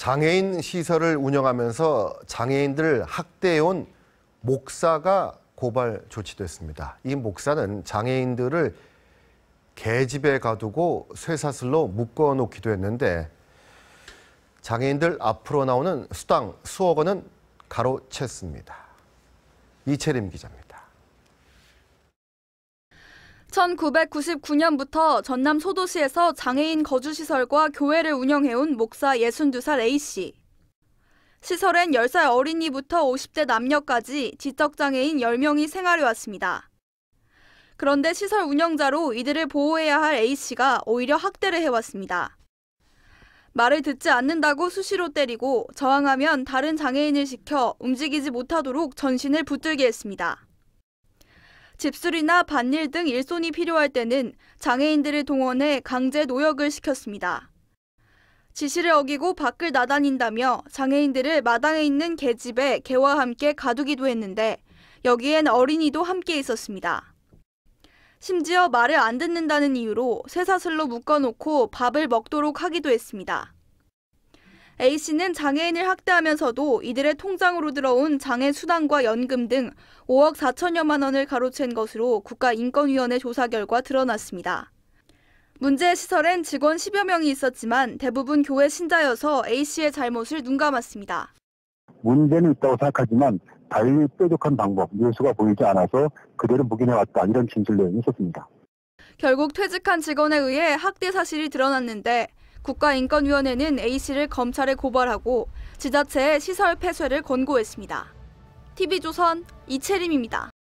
장애인 시설을 운영하면서 장애인들을 학대해온 목사가 고발 조치됐습니다. 이 목사는 장애인들을 개집에 가두고 쇠사슬로 묶어 놓기도 했는데 장애인들 앞으로 나오는 수당 수억 원은 가로챘습니다. 이채림 기자입니다. 1999년부터 전남 소도시에서 장애인 거주시설과 교회를 운영해온 목사 62살 A씨. 시설엔 10살 어린이부터 50대 남녀까지 지적장애인 10명이 생활해 왔습니다. 그런데 시설 운영자로 이들을 보호해야 할 A씨가 오히려 학대를 해왔습니다. 말을 듣지 않는다고 수시로 때리고 저항하면 다른 장애인을 시켜 움직이지 못하도록 전신을 붙들게 했습니다. 집수리나 반일등 일손이 필요할 때는 장애인들을 동원해 강제 노역을 시켰습니다. 지시를 어기고 밖을 나다닌다며 장애인들을 마당에 있는 개집에 개와 함께 가두기도 했는데 여기엔 어린이도 함께 있었습니다. 심지어 말을 안 듣는다는 이유로 쇠사슬로 묶어놓고 밥을 먹도록 하기도 했습니다. A씨는 장애인을 학대하면서도 이들의 통장으로 들어온 장애 수당과 연금 등 5억 4천여만 원을 가로챈 것으로 국가인권위원회 조사 결과 드러났습니다. 문제의 시설엔 직원 10여 명이 있었지만 대부분 교회 신자여서 A씨의 잘못을 눈감았습니다. 문제는 있다고 생각하지만 달리 뾰족한 방법, 뉴스가 보이지 않아서 그대로 묵인해왔다 이런 진술도 있었습니다. 결국 퇴직한 직원에 의해 학대 사실이 드러났는데 국가인권위원회는 A씨를 검찰에 고발하고 지자체에 시설 폐쇄를 권고했습니다. TV조선 이채림입니다.